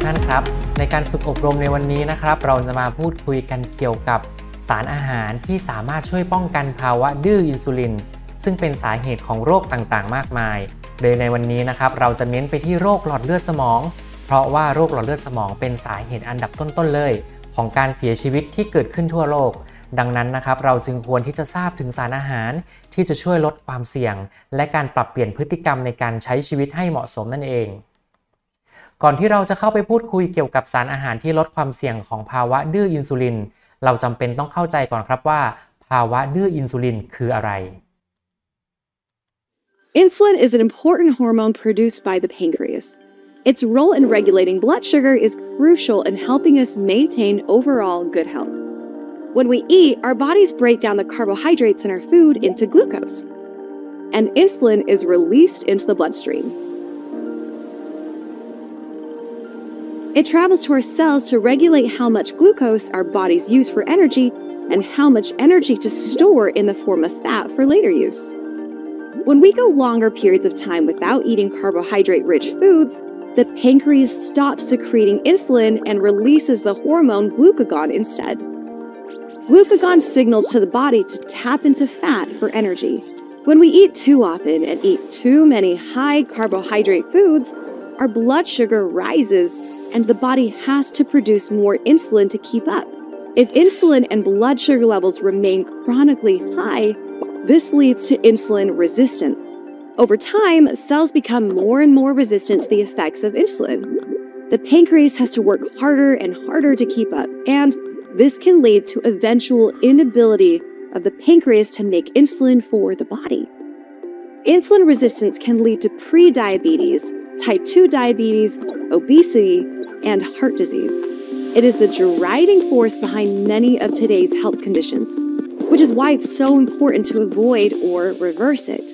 กท่านครับในการฝึกอบรมในวันนี้นะครับเราจะมาพูดคุยกันเกี่ยวกับสารอาหารที่สามารถช่วยป้องกันภาวะดื้ออินซูลิน ซึ่งเป็นสาเหตุของโรคต่างๆมากมาย โดยในวันนี้นะครับเราจะเน้นไปที่โรคหลอดเลือดสมอง เพราะว่าโรคหลอดเลือดสมองเป็นสาเหตุอันดับต้นๆเลย ของการเสียชีวิตที่เกิดขึ้นทั่วโลก ดังนั้นนะครับเราจึงควรที่จะทราบถึงสารอาหารที่จะช่วยลดความเสี่ยง และการปรับเปลี่ยนพฤติกรรมในการใช้ชีวิตให้เหมาะสมนั่นเองก่อนที่เราจะเข้าไปพูดคุยเกี่ยวกับสารอาหารที่ลดความเสี่ยงของภาวะดื้ออินซูลิน เราจำเป็นต้องเข้าใจก่อนครับว่า ภาวะดื้ออินซูลินคืออะไร Insulin is an important hormone produced by the pancreas. Its role in regulating blood sugar is crucial in helping us maintain overall good health. When we eat, our bodies break down the carbohydrates in our food into glucose, and insulin is released into the bloodstream. It travels to our cells to regulate how much glucose our bodies use for energy and how much energy to store in the form of fat for later use. When we go longer periods of time without eating carbohydrate rich foods, the pancreas stops secreting insulin and releases the hormone glucagon instead. Glucagon signals to the body to tap into fat for energy. When we eat too often and eat too many high carbohydrate foods, our blood sugar rises and the body has to produce more insulin to keep up. If insulin and blood sugar levels remain chronically high, this leads to insulin resistance. Over time, cells become more and more resistant to the effects of insulin. The pancreas has to work harder and harder to keep up, and this can lead to eventual inability of the pancreas to make insulin for the body. Insulin resistance can lead to prediabetes, type 2 diabetes, obesity, and heart disease. It is the driving force behind many of today's health conditions, which is why it's so important to avoid or reverse it.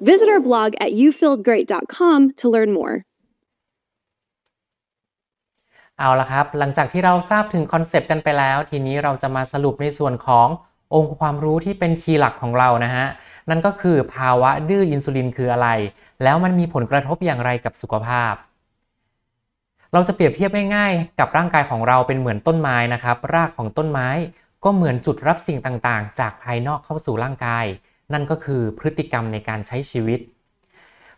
Visit our blog at youfeelgreat.com to learn more. เอาละครับ หลังจากที่เราทราบถึงคอนเซปต์กันไปแล้ว ทีนี้เราจะมาสรุปในส่วนของ องค์ความรู้ที่เป็นคีย์หลักของเรานะฮะ นั่นก็คือ ภาวะดื้ออินซูลินคืออะไร แล้วมันมีผลกระทบอย่างไรกับสุขภาพเราจะเปรียบเทียบง่ายๆ กับร่างกายของเราเป็นเหมือนต้นไม้ นะครับ รากของต้นไม้ก็เหมือนจุดรับสิ่งต่างๆ จากภายนอกเข้าสู่ร่างกาย นั่นก็คือพฤติกรรมในการใช้ชีวิต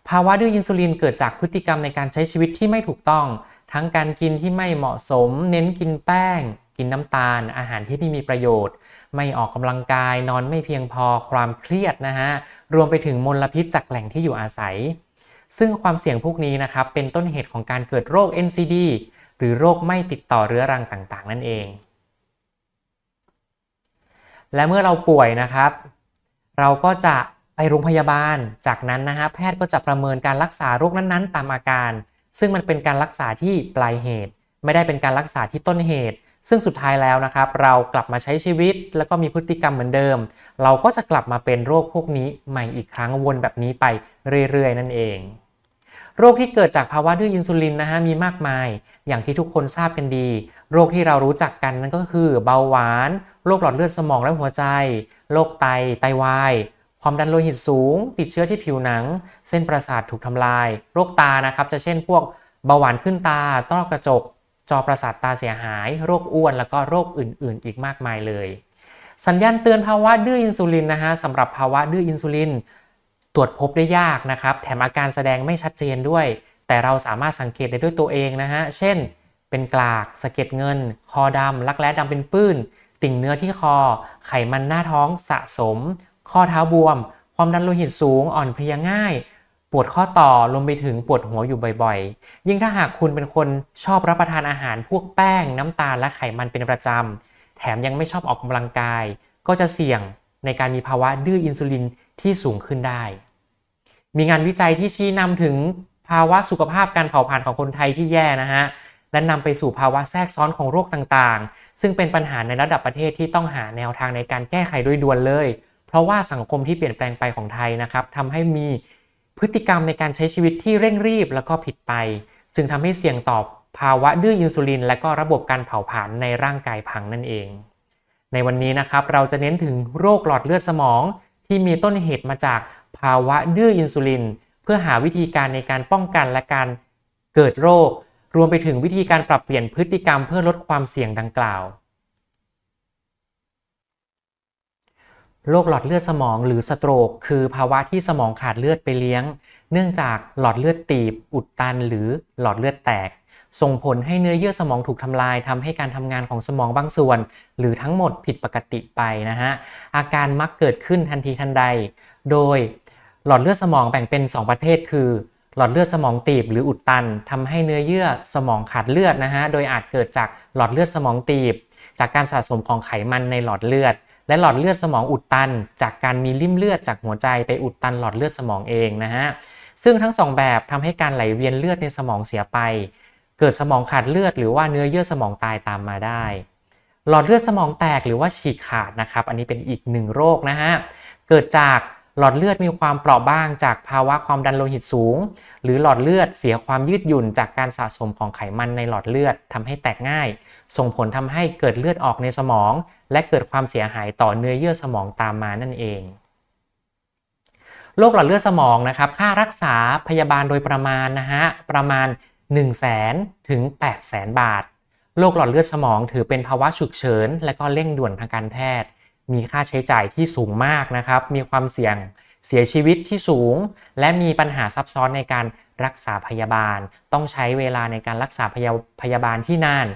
ภาวะดื้ออินซูลินเกิดจากพฤติกรรมในการใช้ชีวิตที่ไม่ถูกต้อง ทั้งการกินที่ไม่เหมาะสม เน้นกินแป้ง กินน้ำตาล อาหารที่ไม่มีประโยชน์ ไม่ออกกำลังกาย นอนไม่เพียงพอ ความเครียดนะฮะ รวมไปถึงมลพิษจากแหล่งที่อยู่อาศัยซึ่งความเสี่ยงพวกนี้นะครับเป็นต้นเหตุของการเกิดโรค NCD หรือโรคไม่ติดต่อเรื้อรังต่างๆนั่นเอง และเมื่อเราป่วยนะครับ เราก็จะไปโรงพยาบาล จากนั้นนะฮะแพทย์ก็จะประเมินการรักษาโรคนั้นๆ ตามอาการ ซึ่งมันเป็นการรักษาที่ปลายเหตุ ไม่ได้เป็นการรักษาที่ต้นเหตุซึ่งสุดท้ายแล้วนะครับเรากลับมาใช้ชีวิตแล้วก็มีพฤติกรรมเหมือนเดิม เราก็จะกลับมาเป็นโรคพวกนี้ใหม่อีกครั้งวนแบบนี้ไปเรื่อยๆ นั่นเอง โรคที่เกิดจากภาวะดื้ออินซูลินนะฮะมีมากมาย อย่างที่ทุกคนทราบกันดี โรคที่เรารู้จักกันนั่นก็คือ เบาหวาน โรคหลอดเลือดสมองและหัวใจ โรคไตไตวาย ความดันโลหิตสูง ติดเชื้อที่ผิวหนัง เส้นประสาทถูกทำลาย โรคตานะครับจะเช่นพวกเบาหวานขึ้นตาต้อกระจกจอประสาทตาเสียหาย โรคอ้วนแล้วก็โรคอื่นๆ อีกมากมายเลยสัญญาณเตือนภาวะดื้ออินซูลินนะฮะสำหรับภาวะดื้ออินซูลิน ตรวจพบได้ยากนะครับแถมอาการแสดงไม่ชัดเจนด้วย แต่เราสามารถสังเกตได้ด้วยตัวเองนะฮะเช่นเป็นกลาก สะเก็ดเงิน คอดำลักแร้ดำเป็นปื้น ติ่งเนื้อที่คอ ไขมันหน้าท้อง สะสม ข้อเท้าบวม ความดันโลหิตสูงอ่อนเพลียง่ายปวดข้อต่อ รวมไปถึงปวดหัวอยู่บ่อยๆ ยิ่งถ้าหากคุณเป็นคนชอบรับประทานอาหารพวกแป้ง น้ำตาลและไขมันเป็นประจำ แถมยังไม่ชอบออกกำลังกาย ก็จะเสี่ยงในการมีภาวะดื้ออินซูลินที่สูงขึ้นได้ มีงานวิจัยที่ชี้นำถึงภาวะสุขภาพการเผาผลาญของคนไทยที่แย่นะฮะ และนำไปสู่ภาวะแทรกซ้อนของโรคต่างๆ ซึ่งเป็นปัญหาในระดับประเทศที่ต้องหาแนวทางในการแก้ไขโดยด่วนเลย เพราะว่าสังคมที่เปลี่ยนแปลงไปของไทยนะครับทำให้มีพฤติกรรมในการใช้ชีวิตที่เร่งรีบแล้วก็ผิดไปจึงทำให้เสี่ยงต่อภาวะดื้ออินซูลินและก็ระบบการเผาผลาญในร่างกายพังนั่นเอง ในวันนี้นะครับเราจะเน้นถึงโรคหลอดเลือดสมอง ที่มีต้นเหตุมาจากภาวะดื้ออินซูลิน เพื่อหาวิธีการในการป้องกันและการเกิดโรค รวมไปถึงวิธีการปรับเปลี่ยนพฤติกรรมเพื่อลดความเสี่ยงดังกล่าวโรคหลอดเลือดสมองหรือสโตรก คือภาวะที่สมองขาดเลือดไปเลี้ยง เนื่องจากหลอดเลือดตีบ อุดตันหรือหลอดเลือดแตก ส่งผลให้เนื้อเยื่อสมองถูกทำลายทำให้การทำงานของสมองบางส่วน หรือทั้งหมดผิดปกติไปนะฮะอาการมักเกิดขึ้นทันทีทันใด โดยหลอดเลือดสมองแบ่งเป็น 2 ประเภท คือ หลอดเลือดสมองตีบ หรืออุดตันทำให้เนื้อเยื่อสมองขาดเลือดนะฮะโดยอาจเกิดจากหลอดเลือดสมองตีบ จากการสะสมของไขมันในหลอดเลือดและหลอดเลือดสมองอุดตัน จากการมีริ่มเลือดจากหัวใจไปอุดตันหลอดเลือดสมองเองนะฮะซึ่งทั้ง 2 แบบทำให้การไหลเวียนเลือดในสมองเสียไป เกิดสมองขาดเลือดหรือว่าเนื้อเยื่อสมองตายตามมาได้ หลอดเลือดสมองแตกหรือว่าฉีกขาดนะครับอันนี้เป็นอีกหนึ่งโรคนะฮะเกิดจากหลอดเลือดมีความเปราะบางจากภาวะความดันโลหิตสูง หรือหลอดเลือดเสียความยืดหยุ่นจากการสะสมของไขมันในหลอดเลือดทำให้แตกง่าย ส่งผลทำให้เกิดเลือดออกในสมอง และเกิดความเสียหายต่อเนื้อเยื่อสมองตามมานั่นเองโรคหลอดเลือดสมองนะครับค่ารักษาพยาบาลโดยประมาณนะฮะ ประมาณ 1 0 0 0 0แสนถึง8 0 0 0 0 0 บาทโรคหลอดเลือดสมองถือเป็นภาวะฉุกเฉินและก็เร่งด่วนทางการแพทย์มีค่าใช้จ่ายที่สูงมากนะครับ มีความเสี่ยงเสียชีวิตที่สูง และมีปัญหาซับซ้อนในการรักษาพยาบาล ต้องใช้เวลาในการรักษาพยาพยาบาลที่นาน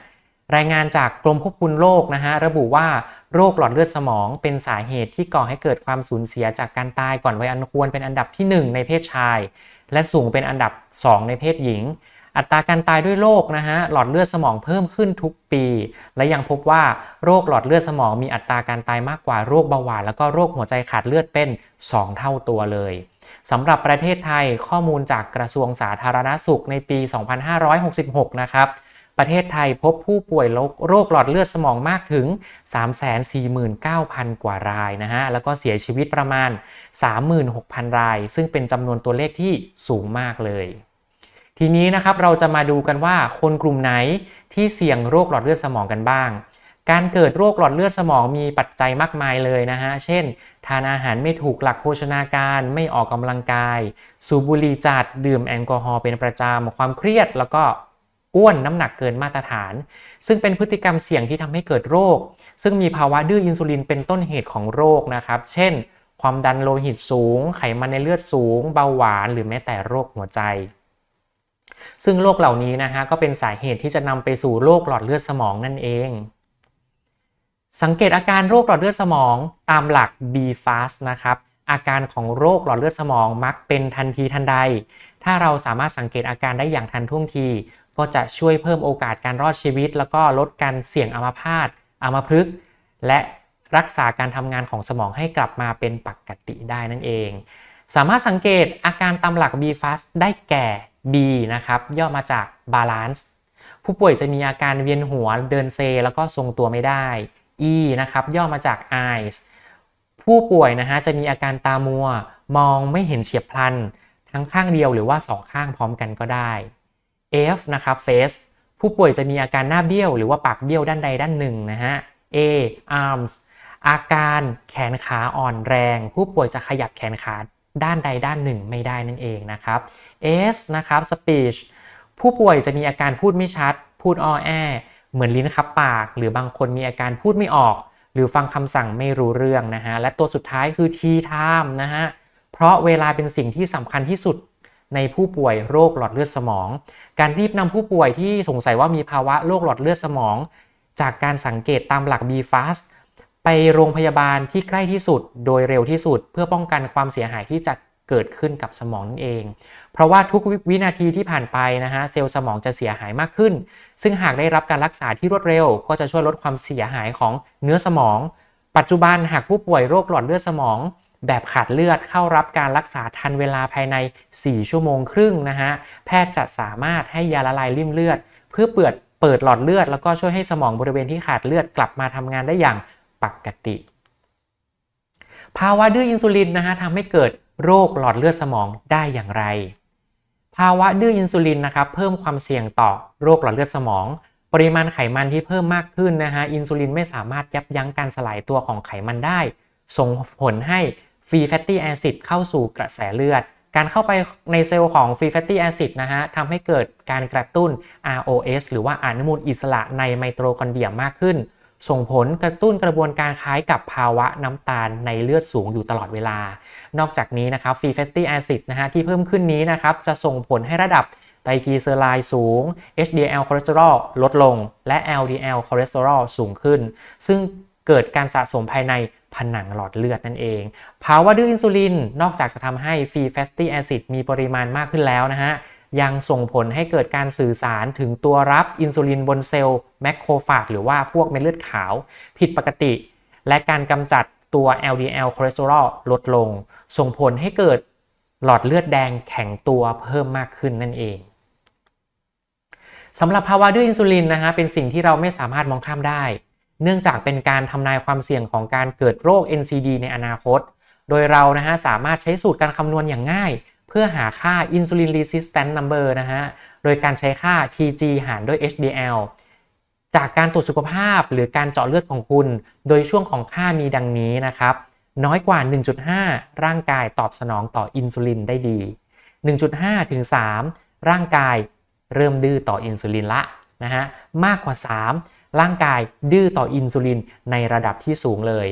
รายงานจากกรมควบคุมโรคนะฮะระบุว่าโรคหลอดเลือดสมองเป็นสาเหตุที่ก่อให้เกิดความสูญเสียจากการตายก่อนวัยอันควรเป็นอันดับที่ 1 ในเพศชาย และสูงเป็นอันดับ 2 ในเพศหญิงอัตราการตายด้วยโรค นะฮะ หลอดเลือดสมองเพิ่มขึ้นทุกปี และยังพบว่าโรคหลอดเลือดสมอง มีอัตราการตายมากกว่าโรคเบาหวานแล้วก็โรคหัวใจขาดเลือดเป็น 2 เท่าตัวเลยสำหรับประเทศไทยข้อมูลจากกระทรวงสาธารณาสุขในปี 2566 นะครับ ประเทศไทยพบผู้ป่วยโรคหลอดเลือดสมองมากถึง 349,000 กว่ารายนะฮะแล้วก็เสียชีวิตประมาณ36,000ราย ซึ่งเป็นจำนวนตัวเลขที่สูงมากเลยทีนี้นะครับเราจะมาดูกันว่าคนกลุ่มไหนที่เสี่ยงโรคหลอดเลือดสมองกันบ้าง การเกิดโรคหลอดเลือดสมองมีปัจจัยมากมายเลยนะฮะเช่น ทานอาหารไม่ถูกหลักโภชนาการไม่ออกกำลังกาย สูบบุหรี่จัดดื่มแอลกอฮอล์เป็นประจำความเครียดแล้วก็อ้วนน้ำหนักเกินมาตรฐาน ซึ่งเป็นพฤติกรรมเสี่ยงที่ทำให้เกิดโรค ซึ่งมีภาวะดื้ออินซูลินเป็นต้นเหตุของโรคนะครับเช่น ความดันโลหิตสูง ไขมันในเลือดสูงเบาหวานหรือแม้แต่โรคหัวใจซึ่งโรคเหล่านี้นะฮะก็เป็นสาเหตุที่จะนำไปสู่โรคหลอดเลือดสมองนั่นเอง สังเกตอาการโรคหลอดเลือดสมองตามหลัก BFAST นะครับอาการของโรคหลอดเลือดสมองมักเป็นทันทีทันใด ถ้าเราสามารถสังเกตอาการได้อย่างทันท่วงที ก็จะช่วยเพิ่มโอกาสการรอดชีวิต แล้วก็ลดการเสี่ยงอัมพาตอัมพฤกษ์และรักษาการทำงานของสมองให้กลับมาเป็นปกติได้นั่นเองสามารถสังเกตอาการตามหลัก BFAST ได้แก่ B นะครับ ย่อมาจาก Balance ผู้ป่วยจะมีอาการเวียนหัว เดินเซ แล้วก็ทรงตัวไม่ได้ E นะครับ ย่อมาจาก Eyes ผู้ป่วยนะฮะ จะมีอาการตามัวมองไม่เห็นเฉียบพลัน ทั้งข้างเดียวหรือว่าสองข้างพร้อมกันก็ได้ F นะครับ Face ผู้ป่วยจะมีอาการหน้าเบี้ยวหรือว่าปากเบี้ยวด้านใดด้านหนึ่งนะฮะ A arms อาการแขนขาอ่อนแรง ผู้ป่วยจะขยับแขนขาด้านใดด้านหนึ่งไม่ได้นั่นเองนะครับ S นะครับ speech ผู้ป่วยจะมีอาการพูดไม่ชัด พูดอ้อแอ เหมือนลิ้นคับปากหรือบางคนมีอาการพูดไม่ออก หรือฟังคำสั่งไม่รู้เรื่องนะฮะ และตัวสุดท้ายคือ T time นะฮะเพราะเวลาเป็นสิ่งที่สำคัญที่สุดในผู้ป่วยโรคหลอดเลือดสมอง การรีบนำผู้ป่วยที่สงสัยว่ามีภาวะโรคหลอดเลือดสมอง จากการสังเกตตามหลัก BFAST ไปโรงพยาบาลที่ใกล้ที่สุดโดยเร็วที่สุดเพื่อป้องกันความเสียหายที่จะเกิดขึ้นกับสมองนั่นเองเพราะว่าทุกวินาทีที่ผ่านไปนะฮะเซลล์สมองจะเสียหายมากขึ้น ซึ่งหากได้รับการรักษาที่รวดเร็ว ก็จะช่วยลดความเสียหายของเนื้อสมองปัจจุบันหากผู้ป่วยโรคหลอดเลือดสมอง แบบขาดเลือดเข้ารับการรักษาทันเวลาภายใน 4 ชั่วโมงครึ่งนะฮะแพทย์จะสามารถให้ยาละลายริ่มเลือด เพื่อเปิดเปิดหลอดเลือด แล้วก็ช่วยให้สมองบริเวณที่ขาดเลือดกลับมาทำงานได้อย่างปกติ ภาวะดื้ออินซูลินนะฮะทำให้เกิดโรคหลอดเลือดสมองได้อย่างไร ภาวะดื้ออินซูลินนะครับเพิ่มความเสี่ยงต่อโรคหลอดเลือดสมอง ปริมาณไขมันที่เพิ่มมากขึ้นนะฮะอินซูลินไม่สามารถ ยับยั้งการสลายตัวของไขมันได้ ส่งผลให้ฟรีแฟตตี้แอซิดเข้าสู่กระแสเลือด การเข้าไปในเซลล์ของฟรีแฟตตี้แอซิดนะฮะทำให้เกิดการกระตุ้น ROS หรือว่าอนุมูลอิสระในไมโตคอนเดรียมากขึ้นส่งผลกระตุ้นกระบวนการคล้ายกับภาวะน้ำตาลในเลือดสูงอยู่ตลอดเวลา นอกจากนี้นะครับฟีเฟสตี้แอซิดนะฮะที่เพิ่มขึ้นนี้นะครับ จะส่งผลให้ระดับไตรกลีเซอไรด์สูง HDL คอเลสเตอรอลลดลงและ LDL คอเลสเตอรอลสูงขึ้น ซึ่งเกิดการสะสมภายในผนังหลอดเลือดนั่นเอง ภาวะดื้ออินซูลินนอกจากจะทำให้ฟีเฟสตี้แอซิดมีปริมาณมากขึ้นแล้วนะฮะยังส่งผลให้เกิดการสื่อสารถึงตัวรับอินซูลินบนเซลล์แมคโครฟาจหรือว่าพวกเม็ดเลือดขาวผิดปกติ และการกำจัดตัว LDL คอเลสเตอรอลลดลง ส่งผลให้เกิดหลอดเลือดแดงแข็งตัวเพิ่มมากขึ้นนั่นเองสำหรับภาวะดื้ออินซูลินนะฮะ เป็นสิ่งที่เราไม่สามารถมองข้ามได้ เนื่องจากเป็นการทำนายความเสี่ยงของการเกิดโรค NCD ในอนาคต โดยเรานะฮะสามารถใช้สูตรการคำนวณอย่างง่ายเพื่อหาค่า insulin resistance number นะฮะ โดยการใช้ค่า TG หารด้วย HDL จากการตรวจสุขภาพหรือการเจาะเลือดของคุณ โดยช่วงของค่ามีดังนี้นะครับน้อยกว่า 1.5 ร่างกายตอบสนองต่ออินซูลินได้ดี 1.5 ถึง 3 ร่างกายเริ่มดื้อต่ออินซูลินละนะฮะมากกว่า 3 ร่างกายดื้อต่ออินซูลินในระดับที่สูงเลย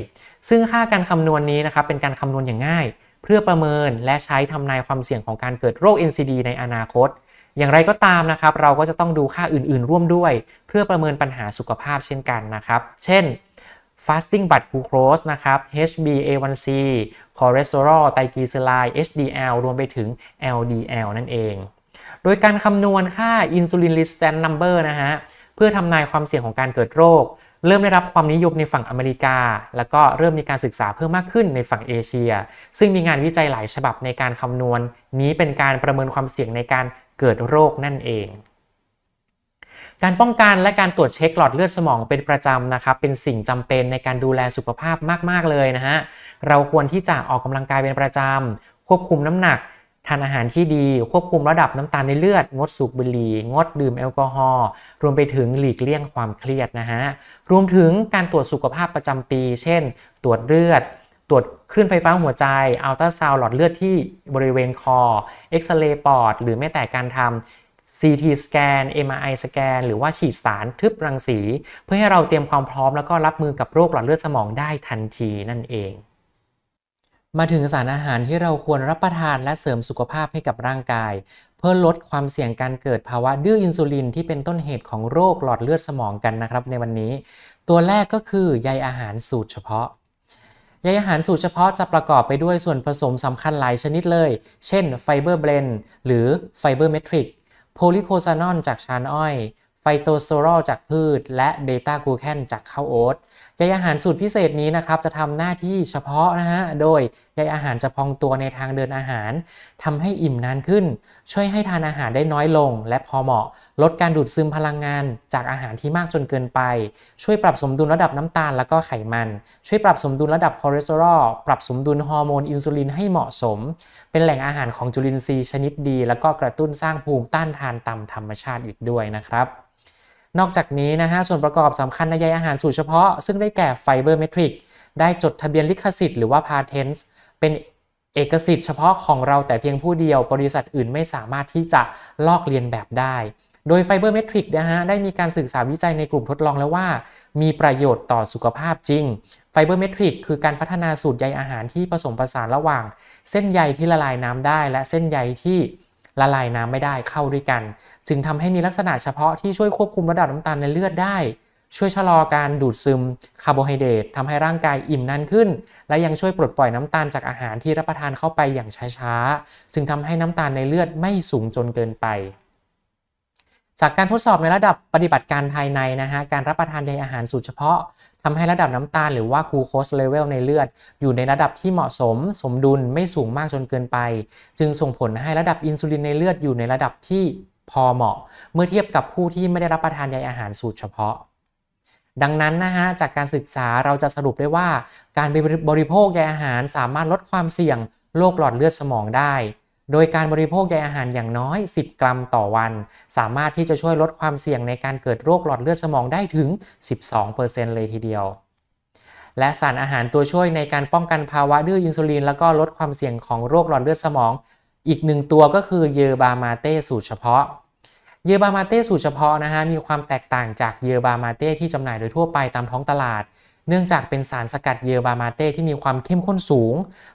ซึ่งค่าการคำนวณนนี้นะครับเป็นการคำนวณอย่างง่ายเพื่อประเมินและใช้ทำนายความเสี่ยงของการเกิดโรค NCD ในอนาคต อย่างไรก็ตามนะครับ เราก็จะต้องดูค่าอื่นๆร่วมด้วย เพื่อประเมินปัญหาสุขภาพเช่นกันนะครับ เช่น fasting blood glucose นะครับ HbA1c คอเลสเตอรอลไตรกลีเซอไรด์ HDL รวมไปถึง LDL นั่นเอง โดยการคำนวณค่า insulin resistance number นะฮะ เพื่อทำนายความเสี่ยงของการเกิดโรคเริ่มได้รับความนิยมในฝั่งอเมริกา แล้วก็เริ่มมีการศึกษาเพิ่มมากขึ้นในฝั่งเอเชีย ซึ่งมีงานวิจัยหลายฉบับในการคำนวณ นี้เป็นการประเมินความเสี่ยงในการเกิดโรคนั่นเอง การป้องกันและการตรวจเช็คหลอดเลือดสมองเป็นประจำนะครับ เป็นสิ่งจำเป็นในการดูแลสุขภาพมากๆเลยนะฮะ เราควรที่จะออกกำลังกายเป็นประจำ ควบคุมน้ำหนักทานอาหารที่ดีควบคุมระดับน้ำตาลในเลือด งดสูบบุหรี่งดดื่มแอลกอฮอล์รวมไปถึงหลีกเลี่ยงความเครียดนะฮะ รวมถึงการตรวจสุขภาพประจำปี เช่น ตรวจเลือด ตรวจคลื่นไฟฟ้าหัวใจอัลตราซาวด์หลอดเลือดที่บริเวณคอ เอ็กซเรย์ปอดหรือแม้แต่การทำ CT สแกน MRI สแกนหรือว่าฉีดสารทึบรังสี เพื่อให้เราเตรียมความพร้อมแล้วก็รับมือกับโรคหลอดเลือดสมองได้ทันทีนั่นเองมาถึงสารอาหารที่เราควรรับประทานและเสริมสุขภาพให้กับร่างกาย เพื่อลดความเสี่ยงการเกิดภาวะดื้ออินซูลินที่เป็นต้นเหตุของโรคหลอดเลือดสมองกันนะครับในวันนี้ ตัวแรกก็คือ ใยอาหารสูตรเฉพาะ ใยอาหารสูตรเฉพาะจะประกอบไปด้วยส่วนผสมสำคัญหลายชนิดเลย เช่นไฟเบอร์เบลนหรือไฟเบอร์เมทริกโพลิโคซานอนจากชานอ้อยไฟโตสเตอรอลจากพืช และเบต้ากูแคนจากข้าวโอ๊ตใยอาหารสูตรพิเศษนี้นะครับจะทำหน้าที่เฉพาะนะฮะ โดยใยอาหารจะพองตัวในทางเดินอาหาร ทำให้อิ่มนานขึ้นช่วยให้ทานอาหารได้น้อยลง และพอเหมาะ ลดการดูดซึมพลังงาน จากอาหารที่มากจนเกินไป ช่วยปรับสมดุลระดับน้ำตาลและก็ไขมัน ช่วยปรับสมดุลระดับคอเลสเตอรอลปรับสมดุลฮอร์โมนอินซูลินให้เหมาะสม เป็นแหล่งอาหารของจุลินทรีย์ชนิดดี แล้วก็กระตุ้นสร้างภูมิต้านทานตามธรรมชาติอีกด้วยนะครับนอกจากนี้นะฮะ ส่วนประกอบสำคัญในใยอาหารสูตรเฉพาะ ซึ่งได้แก่ไฟเบอร์เมทริก ได้จดทะเบียนลิขสิทธิ์หรือว่าพาเทนส์เป็นเอกสิทธิ์เฉพาะของเราแต่เพียงผู้เดียว บริษัทอื่นไม่สามารถที่จะลอกเลียนแบบได้ โดยไฟเบอร์เมทริกนะฮะ ได้มีการศึกษาวิจัยในกลุ่มทดลองแล้วว่า มีประโยชน์ต่อสุขภาพจริง ไฟเบอร์เมทริกคือการพัฒนาสูตรใยอาหารที่ผสมผสานระหว่าง เส้นใยที่ละลายน้ำได้ และเส้นใยที่ละลายน้ำไม่ได้เข้าด้วยกัน จึงทำให้มีลักษณะเฉพาะที่ช่วยควบคุมระดับน้ำตาลในเลือดได้ ช่วยชะลอการดูดซึม คาร์โบไฮเดรตทำให้ร่างกายอิ่มนานขึ้น และยังช่วยปลดปล่อยน้ำตาลจากอาหารที่รับประทานเข้าไปอย่างช้าๆจึงทำให้น้ำตาลในเลือดไม่สูงจนเกินไป จากการทดสอบในระดับปฏิบัติการภายในนะฮะการรับประทานใยอาหารสูตรเฉพาะทำให้ระดับน้ำตาลหรือว่ากูโคสเลเวลในเลือด อยู่ในระดับที่เหมาะสม สมดุลไม่สูงมากจนเกินไป จึงส่งผลให้ระดับอินซูลินในเลือดอยู่ในระดับที่พอเหมาะ เมื่อเทียบกับผู้ที่ไม่ได้รับประทานใยอาหารสูตรเฉพาะ ดังนั้นนะฮะ จากการศึกษาเราจะสรุปได้ว่าการบริโภคใยอาหารสามารถลดความเสี่ยงโรคหลอดเลือดสมองได้โดยการบริโภคใยอาหารอย่างน้อย 10 กรัมต่อวัน สามารถที่จะช่วยลดความเสี่ยงในการเกิดโรคหลอดเลือดสมองได้ถึง 12%เลยทีเดียว และสารอาหารตัวช่วยในการป้องกันภาวะดื้ออินซูลินแล้วก็ลดความเสี่ยงของโรคหลอดเลือดสมอง อีกหนึ่งตัวก็คือเยอบามาเต้สูตรเฉพาะ เยอบามาเต้สูตรเฉพาะนะฮะมีความแตกต่างจากเยอบามาเต้ที่จำหน่ายโดยทั่วไปตามท้องตลาด เนื่องจากเป็นสารสกัดเยอบามาเต้ที่มีความเข้มข้นสูง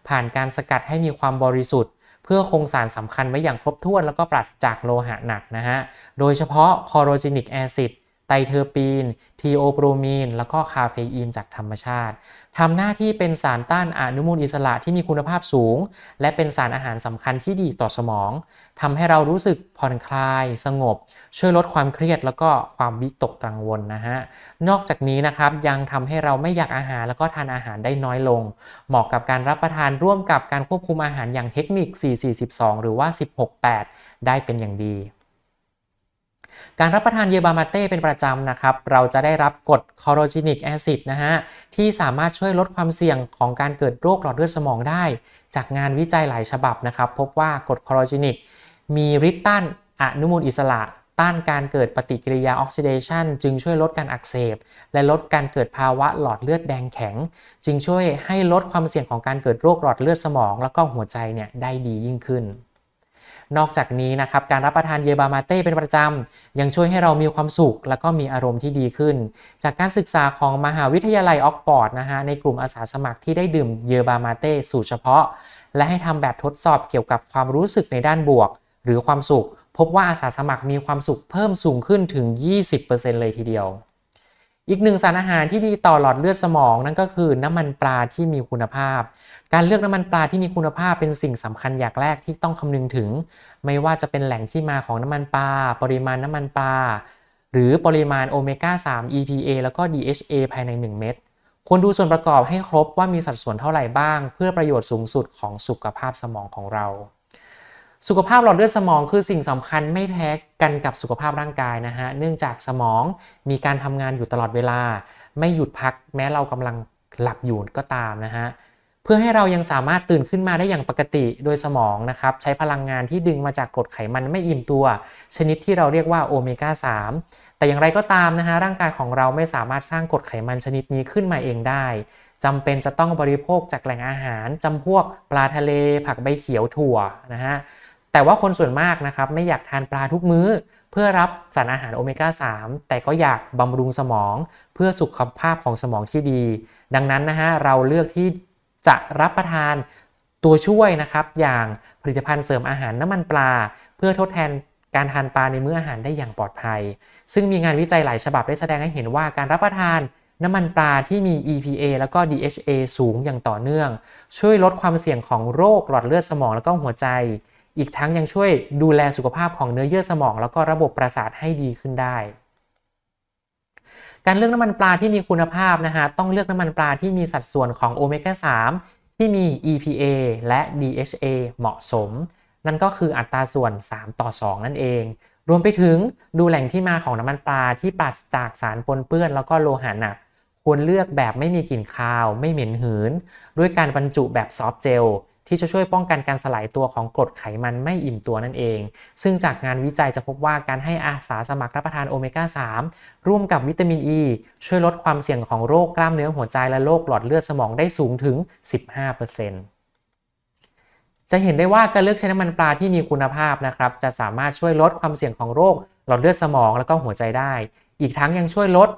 ผ่านการสกัดให้มีความบริสุทธิ์พื่อคงสารสำคัญไว้อย่างครบถ้วนแล้วก็ปราศจากโลหะหนักนะฮะ โดยเฉพาะคอโรจินิกแอซิดไตเทอร์ปีน ทีโอโปรมีน แล้วก็คาเฟอีนจากธรรมชาติทำหน้าที่เป็นสารต้านอนุมูลอิสระที่มีคุณภาพสูง และเป็นสารอาหารสำคัญที่ดีต่อสมอง ทำให้เรารู้สึกผ่อนคลาย สงบช่วยลดความเครียดแล้วก็ความวิตกกังวลนะฮะ นอกจากนี้นะครับ ยังทำให้เราไม่อยากอาหารแล้วก็ทานอาหารได้น้อยลง เหมาะกับการรับประทานร่วมกับการควบคุมอาหารอย่างเทคนิค 442หรือว่า 168 ได้เป็นอย่างดีการรับประทานเยบามาเต้เป็นประจำนะครับเราจะได้รับกรดคอโรจินิกแอซิดนะฮะ ที่สามารถช่วยลดความเสี่ยงของการเกิดโรคหลอดเลือดสมองได้ จากงานวิจัยหลายฉบับนะครับพบว่ากรดคอโรจินิกมีฤทธิ์ต้านอนุมูลอิสระต้านการเกิดปฏิกิริยาออกซิเดชันจึงช่วยลดการอักเสบ และลดการเกิดภาวะหลอดเลือดแดงแข็ง จึงช่วยให้ลดความเสี่ยงของการเกิดโรคหลอดเลือดสมอง และก็หัวใจเนี่ยได้ดียิ่งขึ้นนอกจากนี้นะครับการรับประทานเยบามาเต้เป็นประจำยังช่วยให้เรามีความสุขและก็มีอารมณ์ที่ดีขึ้น จากการศึกษาของมหาวิทยาลัยออกฟอร์ดนะฮะในกลุ่มอาสาสมัครที่ได้ดื่มเยบามาเต้สูตรเฉพาะ และให้ทำแบบทดสอบเกี่ยวกับความรู้สึกในด้านบวกหรือความสุข พบว่าอาสาสมัครมีความสุขเพิ่มสูงขึ้นถึง20%เลยทีเดียวอีกหนึ่งสารอาหารที่ดีต่อหลอดเลือดสมองนั่นก็คือน้ำมันปลาที่มีคุณภาพ การเลือกน้ำมันปลาที่มีคุณภาพเป็นสิ่งสำคัญอย่างแรกที่ต้องคำนึงถึง ไม่ว่าจะเป็นแหล่งที่มาของน้ำมันปลา ปริมาณน้ำมันปลา หรือปริมาณโอเมก้า3 EPA แล้วก็ DHA ภายใน 1 เม็ด ควรดูส่วนประกอบให้ครบว่ามีสัดส่วนเท่าไหร่บ้าง เพื่อประโยชน์สูงสุดของสุขภาพสมองของเราสุขภาพหลอดเลือดสมองคือสิ่งสำคัญไม่แพ้กันกับสุขภาพร่างกายนะฮะ เนื่องจากสมองมีการทำงานอยู่ตลอดเวลา ไม่หยุดพักแม้เรากำลังหลับอยู่ก็ตามนะฮะ เพื่อให้เรายังสามารถตื่นขึ้นมาได้อย่างปกติโดยสมองนะครับใช้พลังงานที่ดึงมาจากกรดไขมันไม่อิ่มตัว ชนิดที่เราเรียกว่าโอเมก้า3แต่อย่างไรก็ตามนะฮะร่างกายของเราไม่สามารถสร้างกรดไขมัน ชนิดนี้ขึ้นมาเองได้จำเป็นจะต้องบริโภคจากแหล่งอาหารจำพวกปลาทะเลผักใบเขียวถั่วนะฮะแต่ว่าคนส่วนมากนะครับไม่อยากทานปลาทุกมื้อ เพื่อรับสารอาหารโอเมก้า3แต่ก็อยากบำรุงสมองเพื่อสุขภาพของสมองที่ดี ดังนั้นนะฮะเราเลือกที่จะรับประทานตัวช่วยนะครับอย่างผลิตภัณฑ์เสริมอาหารน้ำมันปลา เพื่อทดแทนการทานปลาในมื้ออาหารได้อย่างปลอดภัย ซึ่งมีงานวิจัยหลายฉบับได้แสดงให้เห็นว่าการรับประทานน้ำมันปลาที่มี EPA แล้วก็ DHA สูงอย่างต่อเนื่อง ช่วยลดความเสี่ยงของโรคหลอดเลือดสมองแล้วก็หัวใจอีกทั้งยังช่วยดูแลสุขภาพของเนื้อเยื่อสมอง แล้วก็ระบบประสาทให้ดีขึ้นได้ การเลือกน้ำมันปลาที่มีคุณภาพนะฮะต้องเลือกน้ำมันปลาที่มีสัดส่วนของโอเมก้า3ที่มี EPA และ DHA เหมาะสม นั่นก็คืออัตราส่วน 3 ต่อ 2 นั่นเอง รวมไปถึงดูแหล่งที่มาของน้ำมันปลาที่ปราศจากสารปนเปื้อน แล้วก็โลหะหนัก ควรเลือกแบบไม่มีกลิ่นคาว ไม่เหม็นหืนด้วยการบรรจุแบบซอฟเจลที่จะช่วยป้องกันการสลายตัวของกรดไขมันไม่อิ่มตัวนั่นเอง ซึ่งจากงานวิจัยจะพบว่าการให้อาสาสมัครรับประทานโอเมก้า3 ร่วมกับวิตามินอ e, ีช่วยลดความเสี่ยงของโรคกล้ามเนื้อหัวใจและโรคหลอดเลือดสมองได้สูงถึง 15%จะเห็นได้ว่าการเลือกใช้น้ำมันปลาที่มีคุณภาพนะครับ จะสามารถช่วยลดความเสี่ยงของโรค หลอดเลือดสมองและก็หัวใจได้ อีกทั้งยังช่วยลด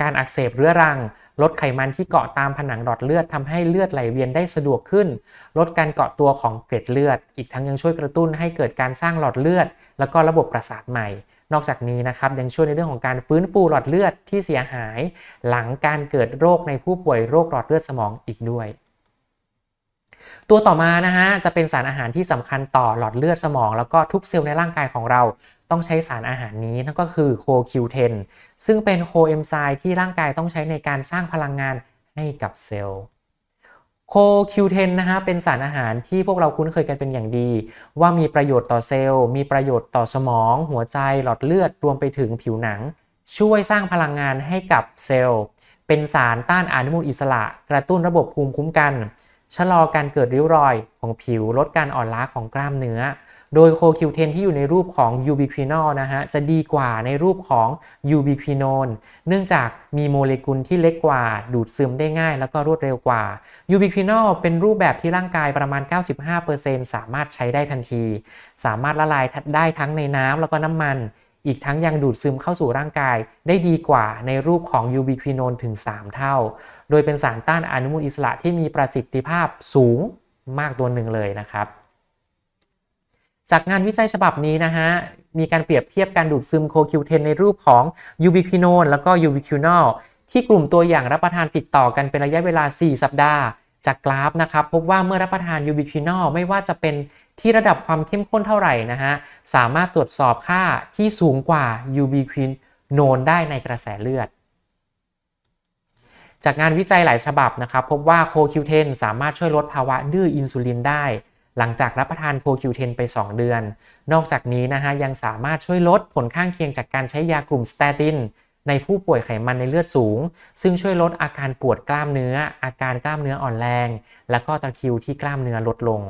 การ อักเสบเรื้อรัง ลดไขมันที่เกาะตามผนังหลอดเลือดทำให้เลือดไหลเวียนได้สะดวกขึ้น ลดการเกาะตัวของเกล็ดเลือด อีกทั้งยังช่วยกระตุ้นให้เกิดการสร้างหลอดเลือด แล้วก็ระบบประสาทใหม่ นอกจากนี้นะครับ ยังช่วยในเรื่องของการฟื้นฟูหลอดเลือดที่เสียหาย หลังการเกิดโรคในผู้ป่วยโรคหลอดเลือดสมองอีกด้วย ตัวต่อมานะฮะจะเป็นสารอาหารที่สำคัญต่อหลอดเลือดสมอง แล้วก็ทุกเซลล์ในร่างกายของเราต้องใช้สารอาหารนี้นั่นก็คือโคคิวเทนซึ่งเป็นโคเอนไซม์ที่ร่างกายต้องใช้ในการสร้างพลังงานให้กับเซลล์ โคคิวเทนนะฮะเป็นสารอาหารที่พวกเราคุ้นเคยกันเป็นอย่างดี ว่ามีประโยชน์ต่อเซลล์มีประโยชน์ต่อสมอง หัวใจหลอดเลือด รวมไปถึงผิวหนัง ช่วยสร้างพลังงานให้กับเซลล์ เป็นสารต้านอนุมูลอิสระ กระตุ้นระบบภูมิคุ้มกันชะลอการเกิดริ้วรอยของผิวลดการอ่อนล้าของกล้ามเนื้อโดยโคคิวเทนที่อยู่ในรูปของยูบิควินอลนะฮะจะดีกว่าในรูปของยูบิควินอลเนื่องจากมีโมเลกุลที่เล็กกว่าดูดซึมได้ง่ายแล้วก็รวดเร็วกว่ายูบิควินอลเป็นรูปแบบที่ร่างกายประมาณ 95%สามารถใช้ได้ทันที สามารถละลายได้ทั้งในน้ำแล้วก็น้ำมัน อีกทั้งยังดูดซึมเข้าสู่ร่างกาย ได้ดีกว่าในรูปของยูบิควินอลถึง3 เท่า โดยเป็นสารต้านอนุมูลอิสระที่มีประสิทธิภาพสูงมากตัวหนึ่งเลยนะครับจากงานวิจัยฉบับนี้นะฮะ มีการเปรียบเทียบการดูดซึมโคคิวเทนในรูปของยูบิคิโอนแล้วก็ยูบิคินนลที่กลุ่มตัวอย่างรับประทานติดต่อกันเป็นระยะเวลา 4 สัปดาห์จากกราฟนะครับพบว่าเมื่อรับประทานยูบิคินอลไม่ว่าจะเป็นที่ระดับความเข้มข้นเท่าไหร่นะฮะสามารถตรวจสอบค่าที่สูงกว่ายูบิคิโอนได้ในกระแสเลือด จากงานวิจัยหลายฉบับนะครับพบว่าโคคิวเทนสามารถช่วยลดภาวะดื้ออินซูลินได้หลังจากรับประทาน CoQ10 ไป 2 เดือน นอกจากนี้นะฮะยังสามารถช่วยลดผลข้างเคียงจากการใช้ยากลุ่มสเตตินในผู้ป่วยไขมันในเลือดสูง ซึ่งช่วยลดอาการปวดกล้ามเนื้อ อาการกล้ามเนื้ออ่อนแรง และก็ตะคิวที่กล้ามเนื้อลดลง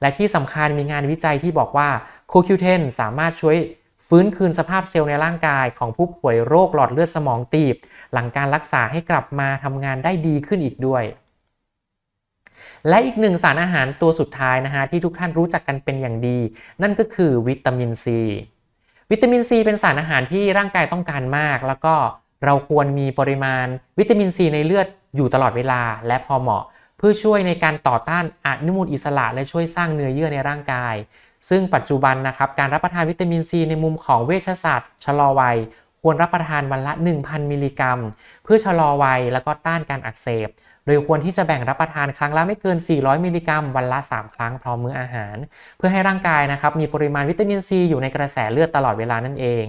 และที่สำคัญมีงานวิจัยที่บอกว่า CoQ10 สามารถช่วยฟื้นคืนสภาพเซลล์ในร่างกาย ของผู้ป่วยโรคหลอดเลือดสมองตีบ หลังการรักษาให้กลับมาทำงานได้ดีขึ้นอีกด้วยและอีกหนึ่งสารอาหารตัวสุดท้ายนะฮะที่ทุกท่านรู้จักกันเป็นอย่างดี นั่นก็คือวิตามินซี วิตามินซีเป็นสารอาหารที่ร่างกายต้องการมาก แล้วก็เราควรมีปริมาณวิตามินซีในเลือดอยู่ตลอดเวลาและพอเหมาะ เพื่อช่วยในการต่อต้านอนุมูลอิสระและช่วยสร้างเนื้อเยื่อในร่างกาย ซึ่งปัจจุบันนะครับ การรับประทานวิตามินซีในมุมของเวชศาสตร์ชะลอวัย ควรรับประทานวันละ 1,000 มิลลิกรัม เพื่อชะลอวัยแล้วก็ต้านการอักเสบโดยควรที่จะแบ่งรับประทานครั้งละไม่เกิน 400 มิลลิกรัม วันละ 3 ครั้งพร้อมมื้ออาหาร เพื่อให้ร่างกายนะครับมีปริมาณวิตามินซีอยู่ในกระแสเลือดตลอดเวลานั่นเอง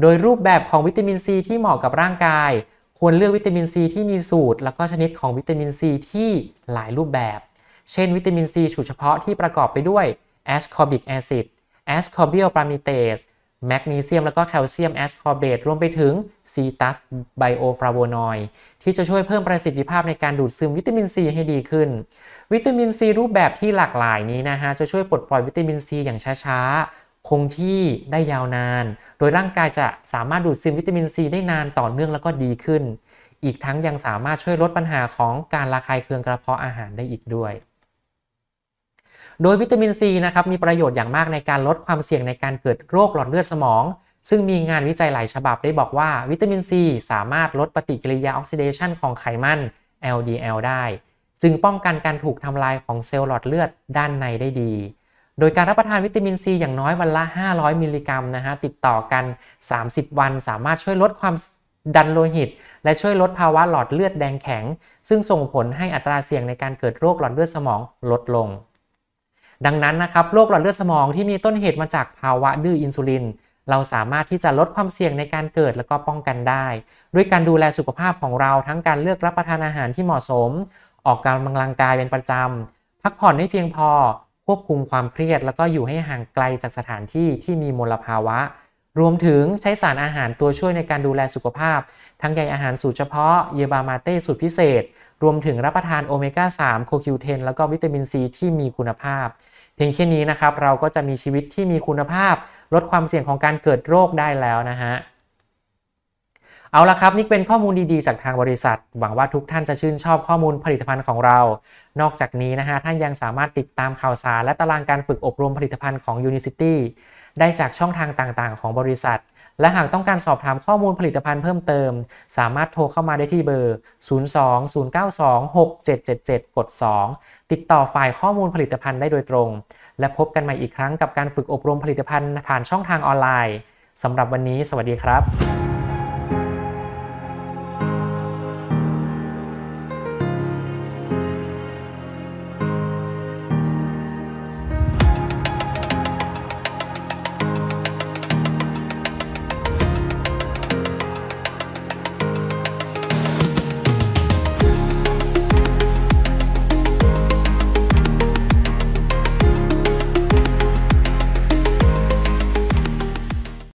โดยรูปแบบของวิตามินซีที่เหมาะกับร่างกาย ควรเลือกวิตามินซีที่มีสูตร แล้วก็ชนิดของวิตามินซีที่หลายรูปแบบ เช่นวิตามินซีฉูดเฉพาะที่ประกอบไปด้วยแอสคอร์บิกแอซิดแอสคอบิโอปรามิเตสแมกนีเซียมแล้วก็แคลเซียมแอสคอร์เบตรวมไปถึงซีตัสไบโอฟลาโวนอยด์ที่จะช่วยเพิ่มประสิทธิภาพในการดูดซึมวิตามินซีให้ดีขึ้น วิตามินซีรูปแบบที่หลากหลายนี้นะฮะ จะช่วยปลดปล่อยวิตามินซีอย่างช้าๆ คงที่ได้ยาวนานโดยร่างกายจะสามารถดูดซึมวิตามินซีได้นานต่อเนื่องแล้วก็ดีขึ้น อีกทั้งยังสามารถช่วยลดปัญหาของการระคายเคืองกระเพาะอาหารได้อีกด้วยโดยวิตามินซีนะครับมีประโยชน์อย่างมากในการลดความเสี่ยงในการเกิดโรคหลอดเลือดสมองซึ่งมีงานวิจัยหลายฉบับได้บอกว่าวิตามินซีสามารถลดปฏิกิริยาออกซิเดชันของไขมัน LDL ได้ จึงป้องกันการถูกทำลายของเซลล์หลอดเลือดด้านในได้ดี โดยการรับประทานวิตามินซีอย่างน้อยวันละ 500มิลลิกรัมนะฮะติดต่อกัน 30 วันสามารถช่วยลดความดันโลหิต และช่วยลดภาวะหลอดเลือดแดงแข็ง ซึ่งส่งผลให้อัตราเสี่ยงในการเกิดโรคหลอดเลือดสมองลดลงดังนั้นนะครับโรคหลอดเลือดสมองที่มีต้นเหตุมาจากภาวะ ดื้ออินซูลิน เราสามารถที่จะลดความเสี่ยงในการเกิดและก็ป้องกันได้ ด้วยการดูแลสุขภาพของเราทั้งการเลือกรับประทานอาหารที่เหมาะสม ออกกำลังกายเป็นประจำพักผ่อนให้เพียงพอควบคุมความเครียด แล้วก็อยู่ให้ห่างไกลจากสถานที่ที่มีมลภาวะ รวมถึงใช้สารอาหารตัวช่วยในการดูแลสุขภาพ ทั้งใยอาหารสูตรเฉพาะเยบามาเต้สูตรพิเศษรวมถึงรับประทานโอเมก้า 3 โคคิวเทนแล้วก็วิตามินซีที่มีคุณภาพเพียงแค่นี้นะครับเราก็จะมีชีวิตที่มีคุณภาพ ลดความเสี่ยงของการเกิดโรคได้แล้วนะฮะเอาละครับนี่เป็นข้อมูลดีๆจากทางบริษัท หวังว่าทุกท่านจะชื่นชอบข้อมูลผลิตภัณฑ์ของเรา นอกจากนี้นะฮะท่านยังสามารถติดตามข่าวสารและตารางการฝึกอบรมผลิตภัณฑ์ของ Unicity ได้จากช่องทางต่าง ๆ ของบริษัทและหากต้องการสอบถามข้อมูลผลิตภัณฑ์เพิ่มเติม สามารถโทรเข้ามาได้ที่เบอร์ 020926777 กด 2 ติดต่อฝ่ายข้อมูลผลิตภัณฑ์ได้โดยตรง และพบกันใหม่อีกครั้งกับการฝึกอบรมผลิตภัณฑ์ผ่านช่องทางออนไลน์ สำหรับวันนี้สวัสดีครับ